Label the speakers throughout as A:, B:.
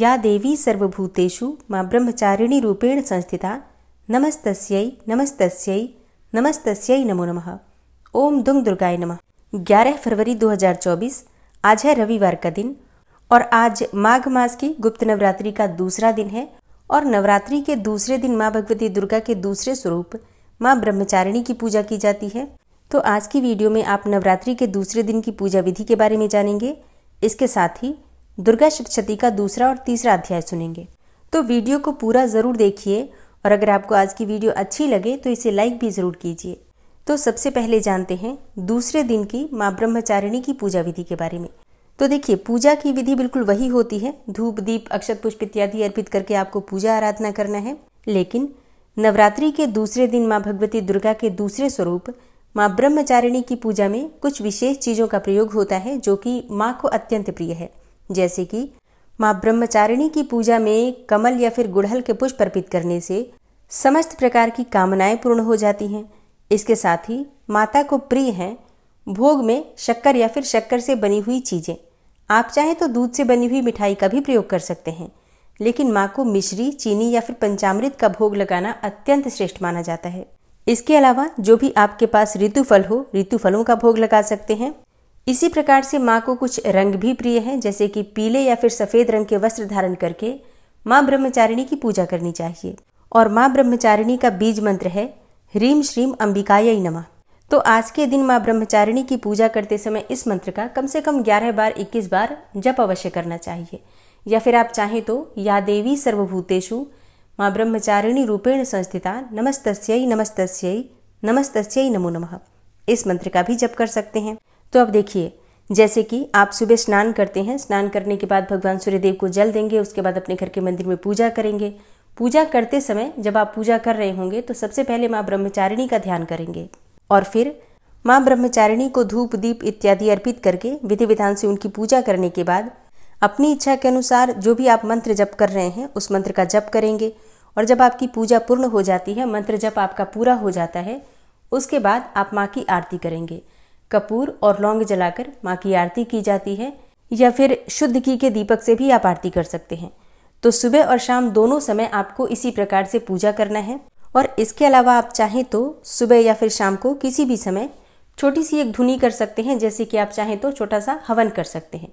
A: या देवी सर्वभूतेषु ब्रह्मचारिणी रूपेण संस्थिता नमस्तस्यै नमस्तस्यै नमस्तस्यै नमो नमः ओम दुंग दुर्गाय नमः 11 फरवरी 2024 आज है रविवार का दिन और आज माघ मास की गुप्त नवरात्रि का दूसरा दिन है और नवरात्रि के दूसरे दिन माँ भगवती दुर्गा के दूसरे स्वरूप माँ ब्रह्मचारिणी की पूजा की जाती है तो आज की वीडियो में आप नवरात्रि के दूसरे दिन की पूजा विधि के बारे में जानेंगे इसके साथ ही दुर्गा सप्तशती का दूसरा और तीसरा अध्याय सुनेंगे तो वीडियो को पूरा ज़रूर देखिए और अगर आपको आज की वीडियो अच्छी लगे तो इसे लाइक भी ज़रूर कीजिए तो सबसे पहले जानते हैं दूसरे दिन की माँ ब्रह्मचारिणी की पूजा विधि के बारे में तो देखिए पूजा की विधि बिल्कुल वही होती है धूप दीप अक्षत पुष्प इत्यादि अर्पित करके आपको पूजा आराधना करना है लेकिन नवरात्रि के दूसरे दिन माँ भगवती दुर्गा के दूसरे स्वरूप माँ ब्रह्मचारिणी की पूजा में कुछ विशेष चीज़ों का प्रयोग होता है जो कि माँ को अत्यंत प्रिय है जैसे कि माँ ब्रह्मचारिणी की पूजा में कमल या फिर गुड़हल के पुष्प अर्पित करने से समस्त प्रकार की कामनाएं पूर्ण हो जाती हैं इसके साथ ही माता को प्रिय हैं भोग में शक्कर या फिर शक्कर से बनी हुई चीज़ें आप चाहें तो दूध से बनी हुई मिठाई का भी प्रयोग कर सकते हैं लेकिन माँ को मिश्री चीनी या फिर पंचामृत का भोग लगाना अत्यंत श्रेष्ठ माना जाता है इसके अलावा जो भी आपके पास ऋतु फल हो ऋतु फलों का भोग लगा सकते हैं इसी प्रकार से माँ को कुछ रंग भी प्रिय हैं जैसे कि पीले या फिर सफ़ेद रंग के वस्त्र धारण करके माँ ब्रह्मचारिणी की पूजा करनी चाहिए और माँ ब्रह्मचारिणी का बीज मंत्र है ह्रीम श्रीम अंबिकाय नमा तो आज के दिन माँ ब्रह्मचारिणी की पूजा करते समय इस मंत्र का कम से कम 11 बार 21 बार जप अवश्य करना चाहिए या फिर आप चाहें तो या देवी सर्वभूतेषु माँ ब्रह्मचारिणी रूपेण संस्थिता नमस्त्यय नमस्त्यय नमस्त्यय नमो नमः इस मंत्र का भी जप कर सकते हैं तो अब देखिए जैसे कि आप सुबह स्नान करते हैं स्नान करने के बाद भगवान सूर्यदेव को जल देंगे उसके बाद अपने घर के मंदिर में पूजा करेंगे पूजा करते समय जब आप पूजा कर रहे होंगे तो सबसे पहले माँ ब्रह्मचारिणी का ध्यान करेंगे और फिर माँ ब्रह्मचारिणी को धूप दीप इत्यादि अर्पित करके विधि विधान से उनकी पूजा करने के बाद अपनी इच्छा के अनुसार जो भी आप मंत्र जप कर रहे हैं उस मंत्र का जप करेंगे और जब आपकी पूजा पूर्ण हो जाती है मंत्र जप आपका पूरा हो जाता है उसके बाद आप माँ की आरती करेंगे कपूर और लौंग जलाकर माँ की आरती की जाती है या फिर शुद्ध घी के दीपक से भी आप आरती कर सकते हैं तो सुबह और शाम दोनों समय आपको इसी प्रकार से पूजा करना है और इसके अलावा आप चाहें तो सुबह या फिर शाम को किसी भी समय छोटी सी एक धुनी कर सकते हैं जैसे कि आप चाहें तो छोटा सा हवन कर सकते हैं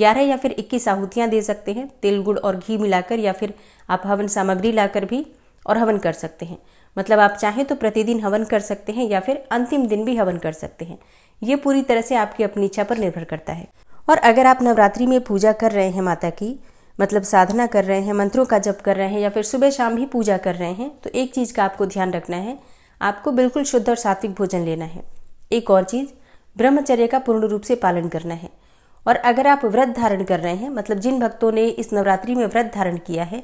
A: ग्यारह या फिर इक्कीस आहुतियाँ दे सकते हैं तेल गुड़ और घी मिलाकर या फिर आप हवन सामग्री लाकर भी और हवन कर सकते हैं मतलब आप चाहें तो प्रतिदिन हवन कर सकते हैं या फिर अंतिम दिन भी हवन कर सकते हैं ये पूरी तरह से आपकी अपनी इच्छा पर निर्भर करता है और अगर आप नवरात्रि में पूजा कर रहे हैं माता की मतलब साधना कर रहे हैं मंत्रों का जप कर रहे हैं या फिर सुबह शाम ही पूजा कर रहे हैं तो एक चीज़ का आपको ध्यान रखना है आपको बिल्कुल शुद्ध और सात्विक भोजन लेना है एक और चीज़ ब्रह्मचर्य का पूर्ण रूप से पालन करना है और अगर आप व्रत धारण कर रहे हैं मतलब जिन भक्तों ने इस नवरात्रि में व्रत धारण किया है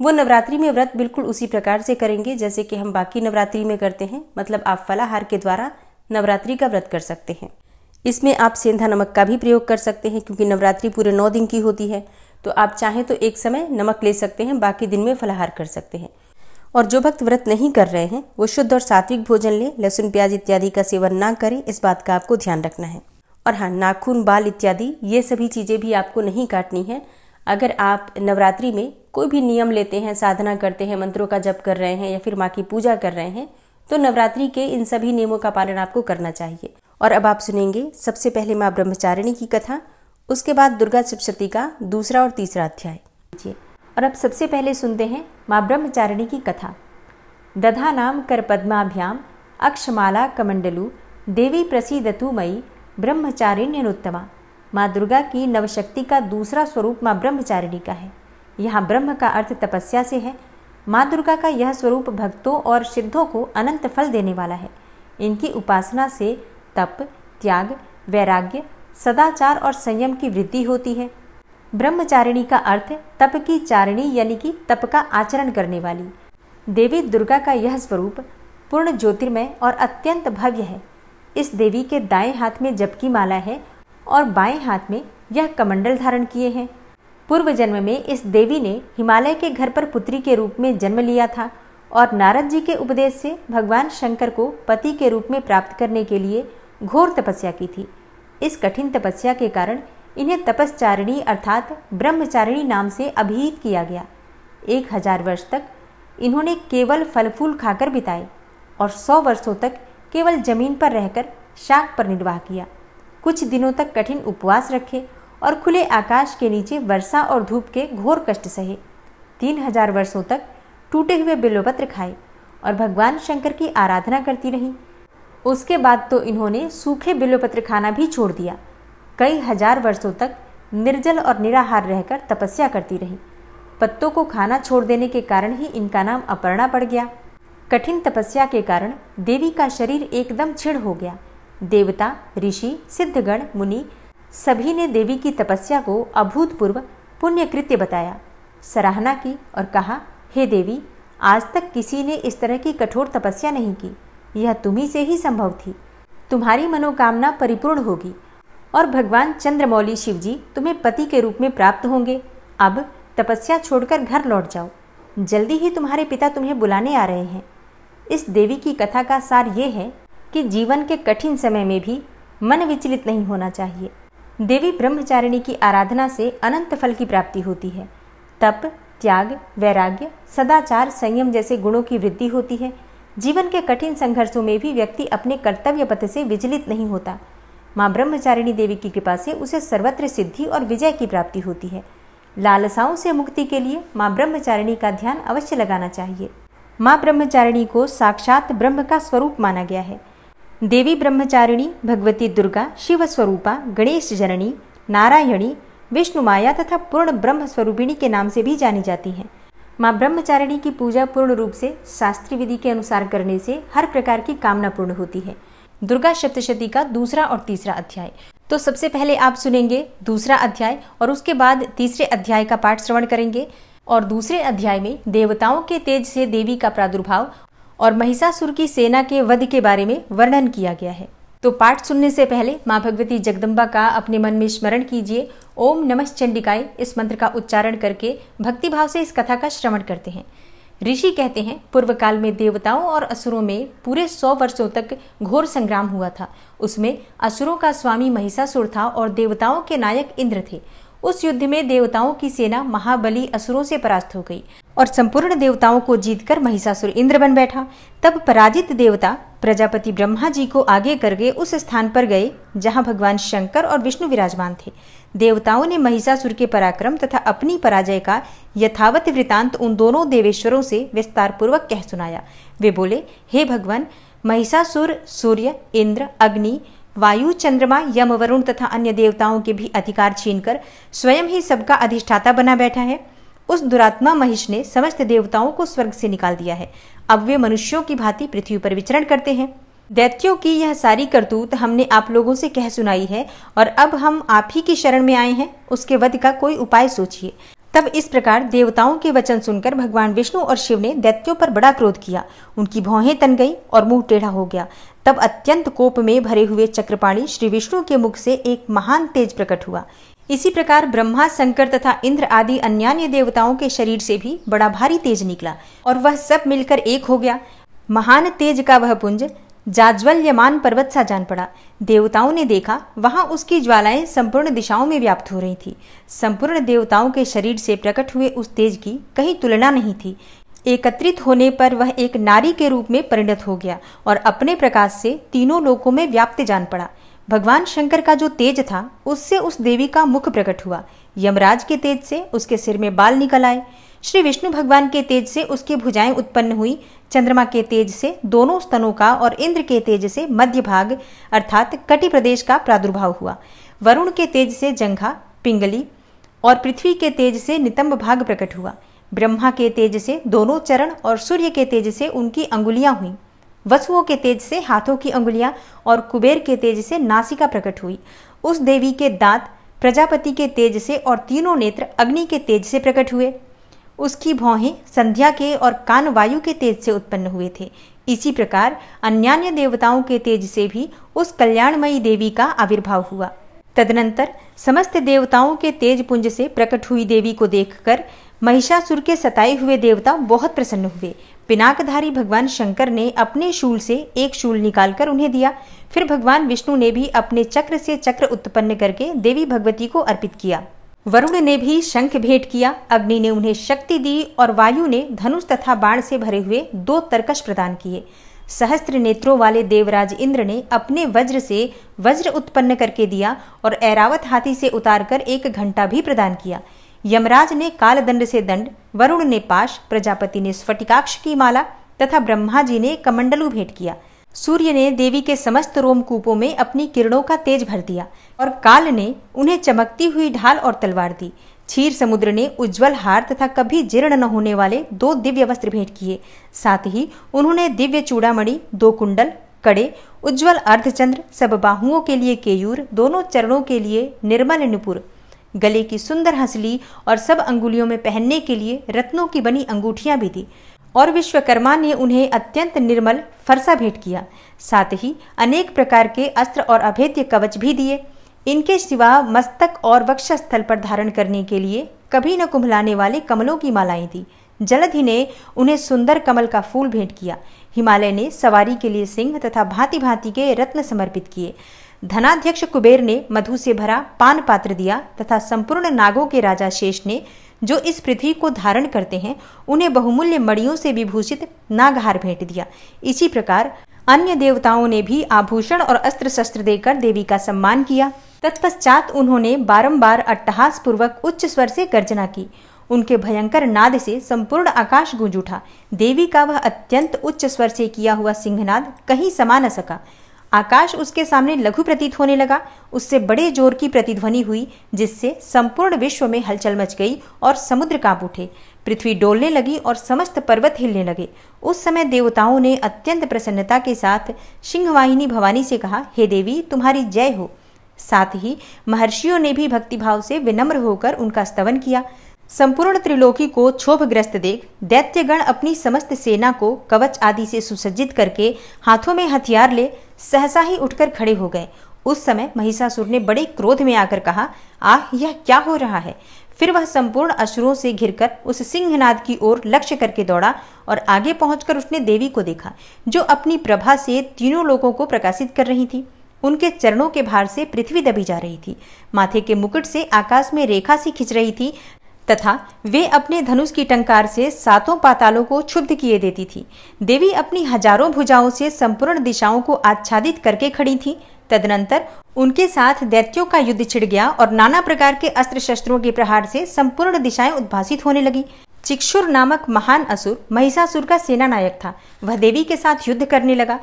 A: वो नवरात्रि में व्रत बिल्कुल उसी प्रकार से करेंगे जैसे कि हम बाकी नवरात्रि में करते हैं मतलब आप फलाहार के द्वारा नवरात्रि का व्रत कर सकते हैं इसमें आप सेंधा नमक का भी प्रयोग कर सकते हैं क्योंकि नवरात्रि पूरे नौ दिन की होती है तो आप चाहें तो एक समय नमक ले सकते हैं बाकी दिन में फलाहार कर सकते हैं और जो भक्त व्रत नहीं कर रहे हैं वो शुद्ध और सात्विक भोजन लें लहसुन प्याज इत्यादि का सेवन ना करें इस बात का आपको ध्यान रखना है और हाँ नाखून बाल इत्यादि ये सभी चीज़ें भी आपको नहीं काटनी है अगर आप नवरात्रि में कोई भी नियम लेते हैं साधना करते हैं मंत्रों का जप कर रहे हैं या फिर माँ की पूजा कर रहे हैं तो नवरात्रि के इन सभी नियमों का पालन आपको करना चाहिए और अब आप सुनेंगे सबसे पहले माँ ब्रह्मचारिणी की कथा उसके बाद दुर्गा सप्तशती का दूसरा और तीसरा अध्याय और अब सबसे पहले सुनते हैं माँ ब्रह्मचारिणी की कथा दधा नाम कर पद्माभ्याम अक्षमाला कमंडलू देवी प्रसीदतु मई नोत्तमा माँ दुर्गा की नवशक्ति का दूसरा स्वरूप माँ ब्रह्मचारिणी का है यहाँ ब्रह्म का अर्थ तपस्या से है माँ दुर्गा का यह स्वरूप भक्तों और सिद्धों को अनंत फल देने वाला है इनकी उपासना से तप त्याग वैराग्य सदाचार और संयम की वृद्धि होती है ब्रह्मचारिणी का अर्थ तप की चारिणी यानी कि तप का आचरण करने वाली देवी दुर्गा का यह स्वरूप पूर्ण ज्योतिर्मय और अत्यंत भव्य है इस देवी के दाएं हाथ में जपकी माला है और बाएं हाथ में यह कमंडल धारण किए हैं पूर्व जन्म में इस देवी ने हिमालय के घर पर पुत्री के रूप में जन्म लिया था और नारद जी के उपदेश से भगवान शंकर को पति के रूप में प्राप्त करने के लिए घोर तपस्या की थी इस कठिन तपस्या के कारण इन्हें तपस्चारिणी अर्थात ब्रह्मचारिणी नाम से अभिहित किया गया एक हजार वर्ष तक इन्होंने केवल फल फूल खाकर बिताए और सौ वर्षों तक केवल जमीन पर रहकर शाक पर निर्वाह किया कुछ दिनों तक कठिन उपवास रखे और खुले आकाश के नीचे वर्षा और धूप के घोर कष्ट सहे तीन हजार वर्षों तक टूटे हुए बिल्वपत्र खाए और भगवान शंकर की आराधना करती रही उसके बाद तो इन्होंने सूखे बिलोपत्र खाना भी छोड़ दिया कई हजार वर्षों तक निर्जल और निराहार रहकर तपस्या करती रही पत्तों को खाना छोड़ देने के कारण ही इनका नाम अपर्णा पड़ गया कठिन तपस्या के कारण देवी का शरीर एकदम छिड़ हो गया देवता ऋषि सिद्धगण मुनि सभी ने देवी की तपस्या को अभूतपूर्व पुण्यकृत्य बताया सराहना की और कहा हे देवी आज तक किसी ने इस तरह की कठोर तपस्या नहीं की यह तुम्ही से ही संभव थी तुम्हारी मनोकामना परिपूर्ण होगी और भगवान चंद्रमौली शिवजी तुम्हें पति के रूप में प्राप्त होंगे अब तपस्या छोड़कर घर लौट जाओ जल्दी ही तुम्हारे पिता तुम्हें बुलाने आ रहे हैं इस देवी की कथा का सार ये है कि जीवन के कठिन समय में भी मन विचलित नहीं होना चाहिए देवी ब्रह्मचारिणी की आराधना से अनंत फल की प्राप्ति होती है तप त्याग वैराग्य सदाचार संयम जैसे गुणों की वृद्धि होती है जीवन के कठिन संघर्षों में भी व्यक्ति अपने कर्तव्य पथ से विचलित नहीं होता माँ ब्रह्मचारिणी देवी की कृपा से उसे सर्वत्र सिद्धि और विजय की प्राप्ति होती है लालसाओं से मुक्ति के लिए माँ ब्रह्मचारिणी का ध्यान अवश्य लगाना चाहिए माँ ब्रह्मचारिणी को साक्षात ब्रह्म का स्वरूप माना गया है देवी ब्रह्मचारिणी भगवती दुर्गा शिव स्वरूपा गणेश जननी नारायणी विष्णु माया तथा पूर्ण ब्रह्म स्वरूपिणी के नाम से भी जानी जाती हैं माँ ब्रह्मचारिणी की पूजा पूर्ण रूप से शास्त्रीय विधि के अनुसार करने से हर प्रकार की कामना पूर्ण होती है दुर्गा सप्तशती का दूसरा और तीसरा अध्याय तो सबसे पहले आप सुनेंगे दूसरा अध्याय और उसके बाद तीसरे अध्याय का पाठ श्रवण करेंगे और दूसरे अध्याय में देवताओं के तेज से देवी का प्रादुर्भाव और महिषासुर की सेना के वध के बारे में वर्णन किया गया है तो पाठ सुनने से पहले माँ भगवती जगदम्बा का अपने मन में स्मरण कीजिए ओम नमः चंडिकाय इस मंत्र का उच्चारण करके भाव से इस कथा का श्रवण करते हैं ऋषि कहते हैं पूर्व काल में देवताओं और असुरों में पूरे सौ वर्षों तक घोर संग्राम हुआ था उसमें असुरों का स्वामी महिषासुर था और देवताओं के नायक इंद्र थे उस युद्ध में देवताओं की सेना महाबली असुरों से परास्त हो गई और संपूर्ण देवताओं को जीतकर महिषासुर इंद्र बन बैठा तब पराजित देवता प्रजापति ब्रह्मा जी को आगे करके उस स्थान पर गए जहां भगवान शंकर और विष्णु विराजमान थे देवताओं ने महिषासुर के पराक्रम तथा अपनी पराजय का यथावत वृतांत उन दोनों देवेश्वरों से विस्तार पूर्वक कह सुनाया वे बोले हे भगवान महिषासुर सूर्य इंद्र अग्नि वायु चंद्रमा यम वरुण तथा अन्य देवताओं के भी अधिकार छीनकर स्वयं ही सबका अधिष्ठाता बना बैठा है उस दुरात्मा महिष ने समस्त देवताओं को स्वर्ग से निकाल दिया है अब वे मनुष्यों की भांति पृथ्वी पर विचरण करते हैं दैत्यों की यह सारी करतूत हमने आप लोगों से कह सुनाई है और अब हम आप ही की शरण में आए हैं उसके वध का कोई उपाय सोचिए तब इस प्रकार देवताओं के वचन सुनकर भगवान विष्णु और शिव ने दैत्यों पर बड़ा क्रोध किया उनकी भौहें तन गई और मुंह टेढ़ा हो गया तब अत्यंत कोप में भरे हुए चक्रपाणी श्री विष्णु के मुख से एक महान तेज प्रकट हुआ इसी प्रकार ब्रह्मा शंकर तथा इंद्र आदि अन्य देवताओं के शरीर से भी बड़ा भारी तेज निकला और वह सब मिलकर एक हो गया महान तेज का वह पुंज जाज्वल्यमान पर्वत सा जान पड़ा देवताओं ने देखा वहां उसकी ज्वालाएं संपूर्ण दिशाओं में व्याप्त हो रही थी संपूर्ण देवताओं के शरीर से प्रकट हुए उस तेज की कहीं तुलना नहीं थी एकत्रित होने पर वह एक नारी के रूप में परिणत हो गया और अपने प्रकाश से तीनों लोकों में व्याप्त जान पड़ा भगवान शंकर का जो तेज था उससे उस देवी का मुख प्रकट हुआ यमराज के तेज से उसके सिर में बाल निकल आए श्री विष्णु भगवान के तेज से उसकी भुजाएं उत्पन्न हुई चंद्रमा के तेज से दोनों स्तनों का और इंद्र के तेज से मध्य भाग अर्थात कटि प्रदेश का प्रादुर्भाव हुआ वरुण के तेज से जंघा पिंगली और पृथ्वी के तेज से नितंब भाग प्रकट हुआ ब्रह्मा के तेज से दोनों चरण और सूर्य के तेज से उनकी अंगुलियां हुईं वसुओं के तेज से हाथों की अंगुलियां और कुबेर के तेज से नासिका प्रकट हुई उस देवी के दांत प्रजापति के तेज से और तीनों नेत्र अग्नि के तेज से प्रकट हुए उसकी भौहें संध्या के और कान वायु के तेज से उत्पन्न हुए थे इसी प्रकार अन्यान्य देवताओं के तेज से भी उस कल्याणमयी देवी का आविर्भाव हुआ तदनंतर समस्त देवताओं के तेज पुंज से प्रकट हुई देवी को देखकर महिषासुर के सताए हुए देवता बहुत प्रसन्न हुए पिनाकधारी भगवान शंकर ने अपने शूल से एक शूल निकालकर उन्हें दिया फिर भगवान विष्णु ने भी अपने चक्र से चक्र उत्पन्न करके देवी भगवती को अर्पित किया वरुण ने भी शंख भेंट किया अग्नि ने उन्हें शक्ति दी और वायु ने धनुष तथा बाण से भरे हुए दो तरकश प्रदान किए सहस्त्र नेत्रों वाले देवराज इंद्र ने अपने वज्र से वज्र उत्पन्न करके दिया और ऐरावत हाथी से उतारकर एक घंटा भी प्रदान किया यमराज ने कालदंड से दंड वरुण ने पाश प्रजापति ने स्फटिकाक्ष की माला तथा ब्रह्मा जी ने कमंडलू भेंट किया सूर्य ने देवी के समस्त रोमकूपों में अपनी किरणों का तेज भर दिया और काल ने उन्हें चमकती हुई ढाल और तलवार दी क्षीर समुद्र ने उज्जवल हार तथा कभी जीर्ण न होने वाले दो दिव्य वस्त्र भेंट किए साथ ही उन्होंने दिव्य चूड़ामणि दो कुंडल कड़े उज्जवल अर्धचंद्र सब बाहुओं के लिए केयूर दोनों चरणों के लिए निर्मल नुपुर गले की सुंदर हंसली और सब अंगुलियों में पहनने के लिए रत्नों की बनी अंगूठियां भी दी और विश्वकर्मा ने उन्हें अत्यंत निर्मल फरसा भेंट किया साथ ही अनेक प्रकार के अस्त्र और अभेद्य कवच भी दिए इनके सिवा मस्तक और वक्षस्थल पर धारण करने के लिए कभी न कुंभलाने वाले कमलों की मालाएं दी जलधि ही ने उन्हें सुंदर कमल का फूल भेंट किया हिमालय ने सवारी के लिए सिंह तथा भांति भांति के रत्न समर्पित किए धनाध्यक्ष कुबेर ने मधु से भरा पान पात्र दिया तथा संपूर्ण नागों के राजा शेष ने जो इस पृथ्वी को धारण करते हैं उन्हें बहुमूल्य मणियों से विभूषित नागहार भेंट दिया इसी प्रकार अन्य देवताओं ने भी आभूषण और अस्त्र शस्त्र देकर देवी का सम्मान किया तत्पश्चात उन्होंने बारंबार अट्टहास पूर्वक उच्च स्वर से गर्जना की उनके भयंकर नाद से संपूर्ण आकाश गूंज उठा देवी का वह अत्यंत उच्च स्वर से किया हुआ सिंहनाद कहीं समा न सका आकाश उसके सामने लघु प्रतीत होने लगा उससे बड़े जोर की प्रतिध्वनि हुई जिससे संपूर्ण विश्व में हलचल मच गई और समुद्र कांप उठे पृथ्वी डोलने लगी और समस्त पर्वत हिलने लगे उस समय देवताओं ने अत्यंत प्रसन्नता के साथ सिंहवाहिनी भवानी से कहा हे देवी तुम्हारी जय हो साथ ही महर्षियों ने भी भक्तिभाव से विनम्र होकर उनका स्तवन किया संपूर्ण त्रिलोकी को क्षोभग्रस्त देख दैत्यगण अपनी समस्त सेना को कवच आदि से सुसज्जित करके हाथों में हथियार ले सहसा ही उठकर खड़े हो गए उस समय महिषासुर ने बड़े क्रोध में आकर कहा आह यह क्या हो रहा है फिर वह संपूर्ण अश्रुओं से घिरकर उस सिंहनाद की ओर लक्ष्य करके दौड़ा और आगे पहुंचकर उसने देवी को देखा जो अपनी प्रभा से तीनों लोगों को प्रकाशित कर रही थी उनके चरणों के भार से पृथ्वी दबी जा रही थी माथे के मुकुट से आकाश में रेखा सी खिंच रही थी तथा वे अपने धनुष की टंकार से सातों पातालों को क्षुब्ध किए देती थी देवी अपनी हजारों भुजाओं से संपूर्ण दिशाओं को आच्छादित करके खड़ी थी तदनंतर उनके साथ दैत्यों का युद्ध छिड़ गया और नाना प्रकार के अस्त्र शस्त्रों के प्रहार से संपूर्ण दिशाएं उद्भासित होने लगी चिक्षुर नामक महान असुर महिषासुर का सेना नायक था वह देवी के साथ युद्ध करने लगा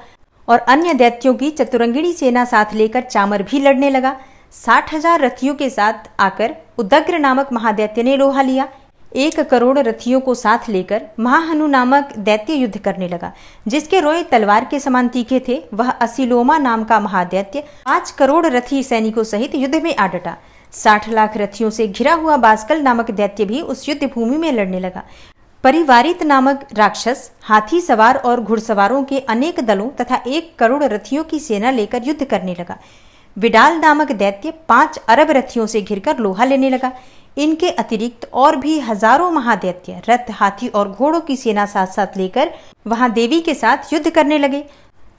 A: और अन्य दैत्यों की चतुरंगिणी सेना साथ लेकर चामर भी लड़ने लगा साठ हजार रथियों के साथ आकर उदग्र नामक महादैत्य ने लोहा लिया एक करोड़ रथियों को साथ लेकर महाहनु नामक दैत्य युद्ध करने लगा जिसके रोए तलवार के समान तीखे थे वह असिलोमा नाम का महादैत्य पांच करोड़ रथी सैनिकों सहित युद्ध में आ डटा साठ लाख रथियों से घिरा हुआ बास्कल नामक दैत्य भी उस युद्ध भूमि में लड़ने लगा परिवारित नामक राक्षस हाथी सवार और घुड़सवारों के अनेक दलों तथा एक करोड़ रथियों की सेना लेकर युद्ध करने लगा विडाल नामक दैत्य पांच अरब रथियों से घिरकर लोहा लेने लगा इनके अतिरिक्त और भी हजारों महादैत्य रथ हाथी और घोड़ों की सेना साथ साथ लेकर वहां देवी के साथ युद्ध करने लगे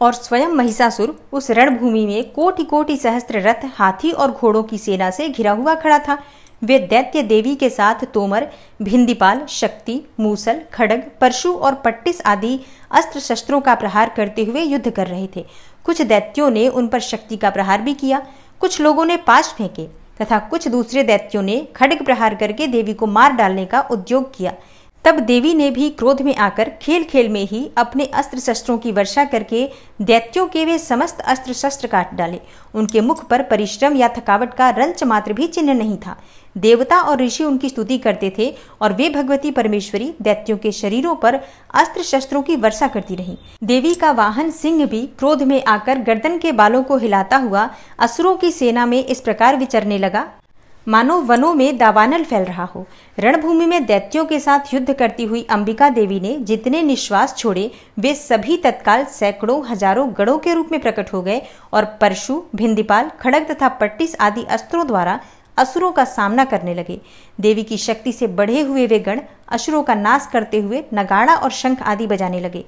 A: और स्वयं महिषासुर उस रणभूमि में कोटि कोटि सहस्त्र रथ हाथी और घोड़ों की सेना से घिरा हुआ खड़ा था वे दैत्य देवी के साथ तोमर भिंदीपाल शक्ति मूसल खड़ग परशु और पट्टिस आदि अस्त्र शस्त्रों का प्रहार करते हुए युद्ध कर रहे थे कुछ दैत्यों ने उन पर शक्ति का प्रहार भी किया कुछ लोगों ने पास फेंके तथा कुछ दूसरे दैत्यों ने खड्ग प्रहार करके देवी को मार डालने का उद्योग किया तब देवी ने भी क्रोध में आकर खेल खेल में ही अपने अस्त्र शस्त्रों की वर्षा करके दैत्यों के वे समस्त अस्त्र शस्त्र काट डाले उनके मुख पर परिश्रम या थकावट का रंच मात्र भी चिन्ह नहीं था देवता और ऋषि उनकी स्तुति करते थे और वे भगवती परमेश्वरी दैत्यों के शरीरों पर अस्त्र शस्त्रों की वर्षा करती रही देवी का वाहन सिंह भी क्रोध में आकर गर्दन के बालों को हिलाता हुआ असुरों की सेना में इस प्रकार विचरने लगा मानो वनों में दावानल फैल रहा हो रणभूमि में दैत्यों के साथ युद्ध करती हुई अंबिका देवी ने जितने निश्वास छोड़े वे सभी तत्काल सैकड़ों हजारों गढ़ों के रूप में प्रकट हो गए और परशु भिंदीपाल खड़ग तथा पट्टिस आदि अस्त्रों द्वारा असुरों का सामना करने लगे देवी की शक्ति से बढ़े हुए वे गण असुरों का नाश करते हुए नगाड़ा और शंख आदि बजाने लगे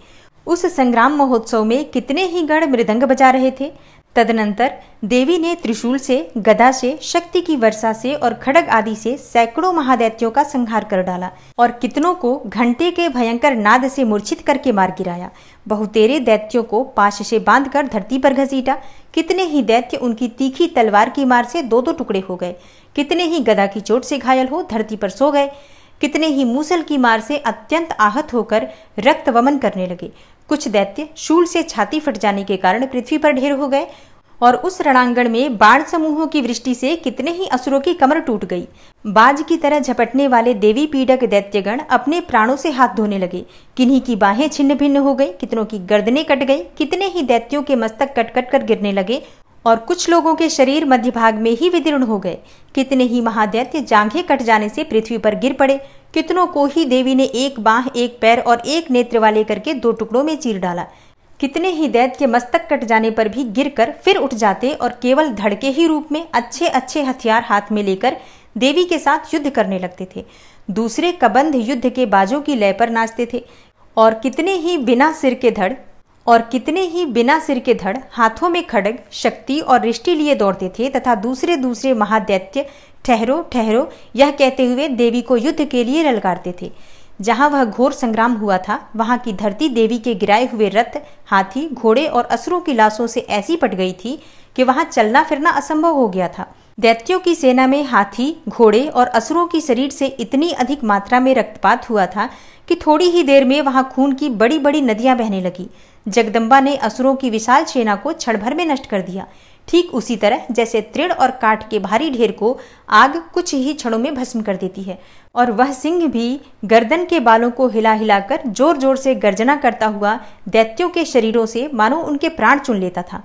A: उस संग्राम महोत्सव में कितने ही गण मृदंग बजा रहे थे तदनंतर देवी ने त्रिशूल से गदा से शक्ति की वर्षा से और खड़ग आदि से सैकड़ों महादैत्यों का संहार कर डाला और कितनों को घंटे के भयंकर नाद से मूर्छित करके मार गिराया बहुतेरे दैत्यों को पाश से बांधकर धरती पर घसीटा कितने ही दैत्य उनकी तीखी तलवार की मार से दो दो टुकड़े हो गए कितने ही गदा की चोट से घायल हो धरती पर सो गए कितने ही मूसल की मार से अत्यंत आहत होकर रक्त वमन करने लगे कुछ दैत्य शूल से छाती फट जाने के कारण पृथ्वी पर ढेर हो गए और उस रणांगण में बाण समूहों की वृष्टि से कितने ही असुरों की कमर टूट गई बाज की तरह झपटने वाले देवी पीड़क दैत्यगण अपने प्राणों से हाथ धोने लगे किन्हीं की बाहें छिन्न भिन्न हो गई कितनों की गर्दनें कट गई कितने ही दैत्यों के मस्तक कट कट कर गिरने लगे और कुछ लोगों के शरीर मध्य भाग में ही विदीर्ण हो गए कितने ही महादैत्य जांघे कट जाने से पृथ्वी पर गिर पड़े कितनों को ही देवी ने एक बाह एक पैर और एक नेत्र वाले करके दो टुकड़ों में चीर डाला कितने ही दैत्य मस्तक कट जाने पर भी गिरकर फिर उठ जाते और केवल धड़ के ही रूप में अच्छे अच्छे हथियार हाथ में लेकर देवी के साथ युद्ध करने लगते थे दूसरे कबंध युद्ध के बाजों की लय पर नाचते थे और कितने ही बिना सिर के धड़ और कितने ही बिना सिर के धड़ हाथों में खड़ग शक्ति और रिष्टि लिए दौड़ते थे तथा दूसरे दूसरे महादैत्य ठहरो ठहरो यह कहते हुए देवी को युद्ध के लिए ललकारते थे जहाँ वह घोर संग्राम हुआ था वहाँ की धरती देवी के गिराए हुए रथ हाथी घोड़े और असुरों की लाशों से ऐसी पट गई थी कि वहाँ चलना फिरना असंभव हो गया था दैत्यों की सेना में हाथी घोड़े और असुरों की शरीर से इतनी अधिक मात्रा में रक्तपात हुआ था कि थोड़ी ही देर में वहाँ खून की बड़ी बड़ी नदियाँ बहने लगी जगदम्बा ने असुरों की विशाल सेना को क्षणभर में नष्ट कर दिया ठीक उसी तरह जैसे त्रिड़ और काठ के भारी ढेर को आग कुछ ही क्षणों में भस्म कर देती है और वह सिंह भी गर्दन के बालों को हिला हिलाकर जोर जोर से गर्जना करता हुआ दैत्यों के शरीरों से मानो उनके प्राण चुन लेता था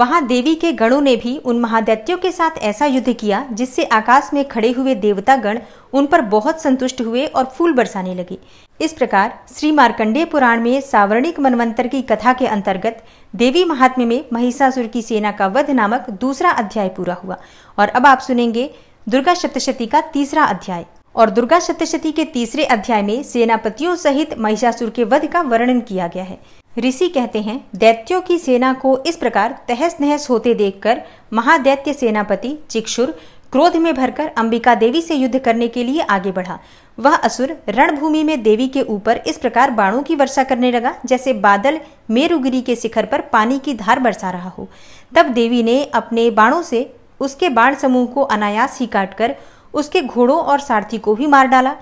A: वहां देवी के गणों ने भी उन महादैत्यों के साथ ऐसा युद्ध किया जिससे आकाश में खड़े हुए देवता गण उन पर बहुत संतुष्ट हुए और फूल बरसाने लगे इस प्रकार श्री मार्कंडेय पुराण में सावर्णिक मनवंतर की कथा के अंतर्गत देवी महात्म्य में महिषासुर की सेना का वध नामक दूसरा अध्याय पूरा हुआ और अब आप सुनेंगे दुर्गा सप्तशती का तीसरा अध्याय और दुर्गा सप्तशती के तीसरे अध्याय में सेनापतियों सहित महिषासुर के वध का वर्णन किया गया है ऋषि कहते हैं दैत्यों की सेना को इस प्रकार तहस नहस होते देखकर महादैत्य सेनापति चिक्षुर क्रोध में भरकर अंबिका देवी से युद्ध करने के लिए आगे बढ़ा वह असुर रणभूमि में देवी के ऊपर इस प्रकार बाणों की वर्षा करने लगा जैसे बादल मेरुगिरी के शिखर पर पानी की धार बरसा रहा हो तब देवी ने अपने बाणों से उसके बाण समूह को अनायास ही काटकर उसके घोड़ों और सारथी को भी मार डाला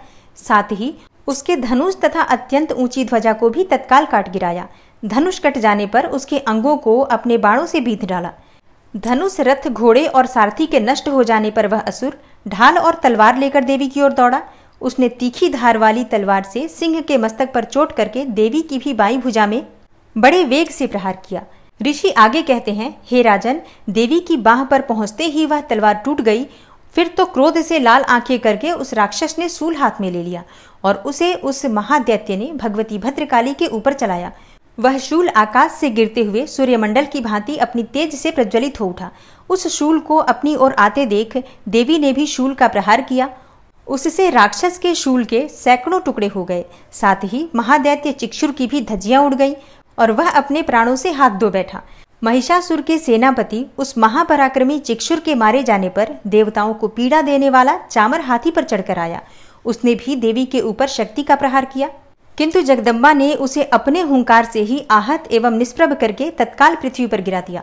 A: साथ ही उसके धनुष तथा अत्यंत ऊंची ध्वजा को भी तत्काल काट गिराया धनुष कट जाने पर उसके अंगों को अपने बाणों से बीत डाला धनुष रथ घोड़े और सारथी के नष्ट हो जाने पर वह असुर ढाल और तलवार लेकर देवी की ओर दौड़ा उसने तीखी धार वाली तलवार से सिंह के मस्तक पर चोट करके देवी की भी बाई भुजा में बड़े वेग से प्रहार किया ऋषि आगे कहते हैं हे राजन देवी की बाह पर पहुंचते ही वह तलवार टूट गई फिर तो क्रोध से लाल आंखें करके उस राक्षस ने सूल हाथ में ले लिया और उसे उस महादैत्य ने भगवती भद्रकाली के ऊपर चलाया वह शूल आकाश से गिरते हुए सूर्यमंडल की भांति अपनी तेज से प्रज्वलित हो उठा उस शूल को अपनी ओर आते देख देवी ने भी शूल का प्रहार किया उससे राक्षस के शूल के सैकड़ों टुकड़े हो गए साथ ही महादैत्य चिक्षुर की भी धज्जियां उड़ गई और वह अपने प्राणों से हाथ धो बैठा महिषासुर के सेनापति उस महापराक्रमी चिक्षुर के मारे जाने पर देवताओं को पीड़ा देने वाला चामर हाथी पर चढ़कर आया उसने भी देवी के ऊपर शक्ति का प्रहार किया किंतु जगदम्बा ने उसे अपने हुंकार से ही आहत एवं निष्प्रभ करके तत्काल पृथ्वी पर गिरा दिया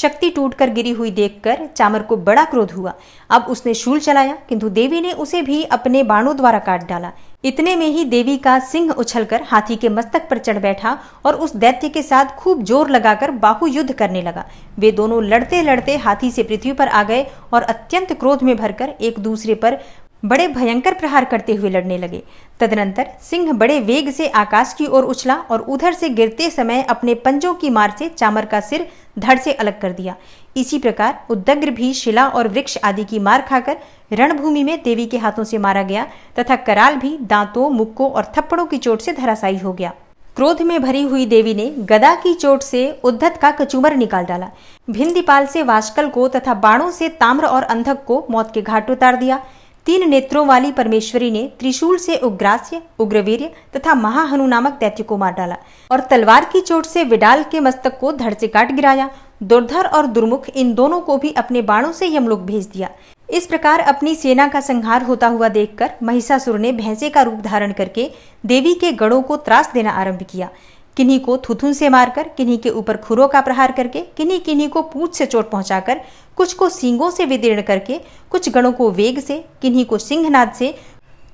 A: शक्ति टूटकर गिरी हुई देखकर चामर को बड़ा क्रोध हुआ अब उसने शूल चलाया किंतु देवी ने उसे भी अपने बाणों द्वारा काट डाला इतने में ही देवी का सिंह उछलकर हाथी के मस्तक पर चढ़ बैठा और उस दैत्य के साथ खूब जोर लगाकर बाहु युद्ध करने लगा वे दोनों लड़ते लड़ते हाथी से पृथ्वी पर आ गए और अत्यंत क्रोध में भरकर एक दूसरे पर बड़े भयंकर प्रहार करते हुए लड़ने लगे तदनंतर सिंह बड़े वेग से आकाश की ओर उछला और उधर से गिरते समय अपने पंजों की मार से चामर का सिर धड़ से अलग कर दिया इसी प्रकार उद्दग्र भी शिला और वृक्ष आदि की मार खाकर रणभूमि में देवी के हाथों से मारा गया तथा कराल भी दांतों मुक्कों और थप्पड़ों की चोट से धराशायी हो गया क्रोध में भरी हुई देवी ने गदा की चोट से उद्धत का कचूमर निकाल डाला भिंदीपाल से वाशकल को तथा बाणों से ताम्र और अंधक को मौत के घाट उतार दिया तीन नेत्रों वाली परमेश्वरी ने त्रिशूल से उग्रास्य उग्रवीर तथा महाहनु नामक दैत्य को मार डाला और तलवार की चोट से विडाल के मस्तक को धड़ से काट गिराया दुर्धर और दुर्मुख इन दोनों को भी अपने बाणों से यमलोक भेज दिया इस प्रकार अपनी सेना का संहार होता हुआ देखकर महिषासुर ने भैंसे का रूप धारण करके देवी के गणों को त्रास देना आरंभ किया किन्हीं को थुथुन से मारकर किन्हीं के ऊपर खुरों का प्रहार करके किन्हीं किन्हीं को पूछ से चोट पहुंचाकर कुछ को सींगों से विदीर्ण करके कुछ गणों को वेग से किन्हीं को सिंहनाद से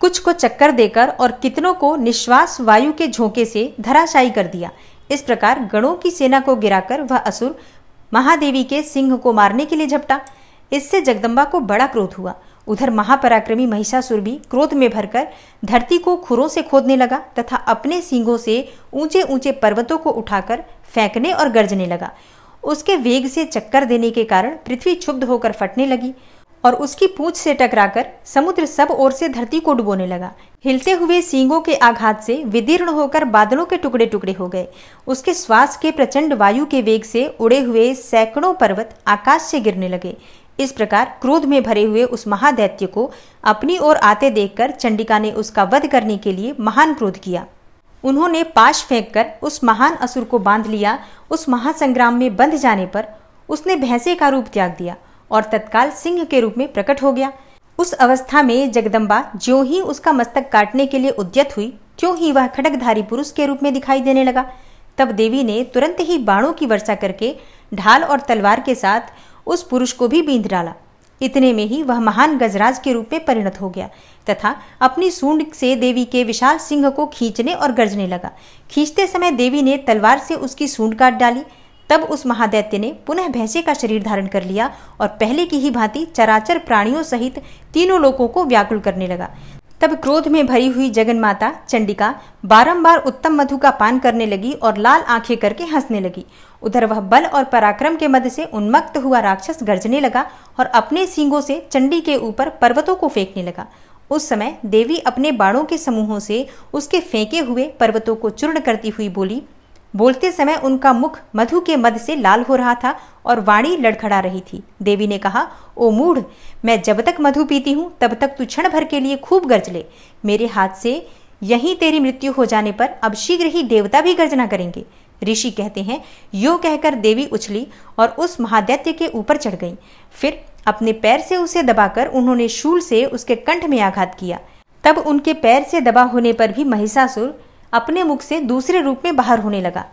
A: कुछ को चक्कर देकर और कितनों को निश्वास वायु के झोंके से धराशायी कर दिया इस प्रकार गणों की सेना को गिराकर वह असुर महादेवी के सिंह को मारने के लिए झपटा इससे जगदम्बा को बड़ा क्रोध हुआ उधर महापराक्रमी महिषासुर भी क्रोध में भरकर धरती को खुरों से खोदने लगा तथा अपने सींगों से ऊंचे ऊंचे पर्वतों को उठाकर फेंकने और गर्जने लगा उसके वेग से चक्कर देने के कारण पृथ्वी क्षुब्ध होकर फटने लगी और उसकी पूछ से टकराकर समुद्र सब ओर से धरती को डुबोने लगा हिलते हुए सींगों के आघात से विदीर्ण होकर बादलों के टुकड़े टुकड़े हो गए उसके श्वास के प्रचंड वायु के वेग से उड़े हुए सैकड़ों पर्वत आकाश से गिरने लगे इस प्रकार क्रोध में भरे हुए उस महादैत्य को अपनी ओर आते देखकर चंडिका ने उसका वध करने के लिए महान क्रोध किया उन्होंने पाश फेंककर उस महान असुर को बांध लिया उस महासंग्राम में बंध जाने पर उसने भैंसे का रूप त्याग दिया और तत्काल सिंह के रूप में प्रकट हो गया उस अवस्था में जगदम्बा ज्यों ही उसका मस्तक काटने के लिए उद्यत हुई क्यों ही वह खड़गधारी पुरुष के रूप में दिखाई देने लगा तब देवी ने तुरंत ही बाणों की वर्षा करके ढाल और तलवार के साथ उस पुरुष को भी बींद डाला इतने में ही वह महान गजराज के रूप में परिणत हो गया तथा अपनी सूंड से देवी के विशाल सिंह को खींचने और गर्जने लगा खींचते समय देवी ने तलवार से उसकी सूंड काट डाली तब उस महादैत्य ने पुनः भैंसे का शरीर धारण कर लिया और पहले की ही भांति चराचर प्राणियों सहित तीनों लोगों को व्याकुल करने लगा तब क्रोध में भरी हुई जगन माता चंडिका बारम्बार उत्तम मधु का पान करने लगी और लाल आंखें करके हंसने लगी उधर वह बल और पराक्रम के मद से उन्मक्त हुआ राक्षस गर्जने लगा और अपने सींगों से चंडी के ऊपर पर्वतों को फेंकने लगा उस समय देवी अपने बाणों के समूहों से उसके फेंके हुए पर्वतों को चूर्ण करती हुई बोली बोलते समय उनका मुख मधु के मद से लाल हो रहा था और वाणी लड़खड़ा रही थी देवी ने कहा ओ मूढ़ मैं जब तक मधु पीती हूँ तब तक तू क्षण भर के लिए खूब गर्ज ले मेरे हाथ से यही तेरी मृत्यु हो जाने पर अब शीघ्र ही देवता भी गर्जना करेंगे ऋषि कहते हैं यो कहकर देवी उछली और उस महादैत्य के ऊपर चढ़ गई फिर अपने पैर से उसे दबाकर उन्होंने शूल से उसके कंठ में आघात किया तब उनके पैर से दबा होने पर भी महिषासुर अपने मुख से दूसरे रूप में बाहर होने लगा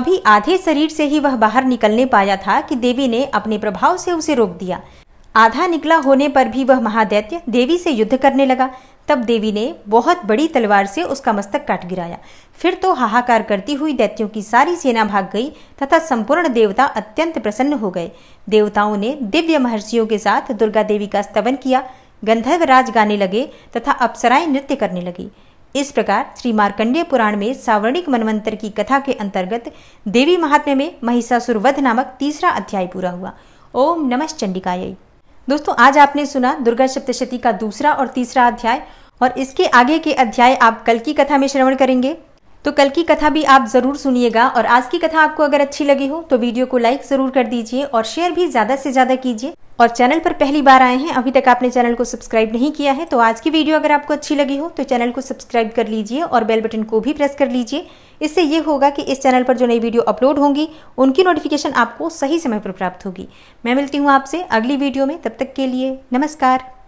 A: अभी आधे शरीर से ही वह बाहर निकलने पाया था कि देवी ने अपने प्रभाव से उसे रोक दिया आधा निकला होने पर भी वह महादैत्य देवी से युद्ध करने लगा तब देवी ने बहुत बड़ी तलवार से उसका मस्तक काट गिराया फिर तो हाहाकार करती हुई दैत्यों की सारी सेना भाग गई तथा संपूर्ण देवता अत्यंत प्रसन्न हो गए देवताओं ने दिव्य महर्षियों के साथ दुर्गा देवी का स्तवन किया गंधर्व राज गाने लगे तथा अप्सराएं नृत्य करने लगी इस प्रकार श्री मार्कंडेय पुराण में सावर्णिक मनवंतर की कथा के अंतर्गत देवी महात्म्य में महिषासुरवध नामक तीसरा अध्याय पूरा हुआ ओम नमः चंडिकाय दोस्तों आज आपने सुना दुर्गा सप्तशती का दूसरा और तीसरा अध्याय और इसके आगे के अध्याय आप कल की कथा में श्रवण करेंगे तो कल की कथा भी आप ज़रूर सुनिएगा और आज की कथा आपको अगर अच्छी लगी हो तो वीडियो को लाइक ज़रूर कर दीजिए और शेयर भी ज़्यादा से ज़्यादा कीजिए और चैनल पर पहली बार आए हैं अभी तक आपने चैनल को सब्सक्राइब नहीं किया है तो आज की वीडियो अगर आपको अच्छी लगी हो तो चैनल को सब्सक्राइब कर लीजिए और बेल बटन को भी प्रेस कर लीजिए इससे ये होगा कि इस चैनल पर जो नई वीडियो अपलोड होंगी उनकी नोटिफिकेशन आपको सही समय पर प्राप्त होगी मैं मिलती हूँ आपसे अगली वीडियो में तब तक के लिए नमस्कार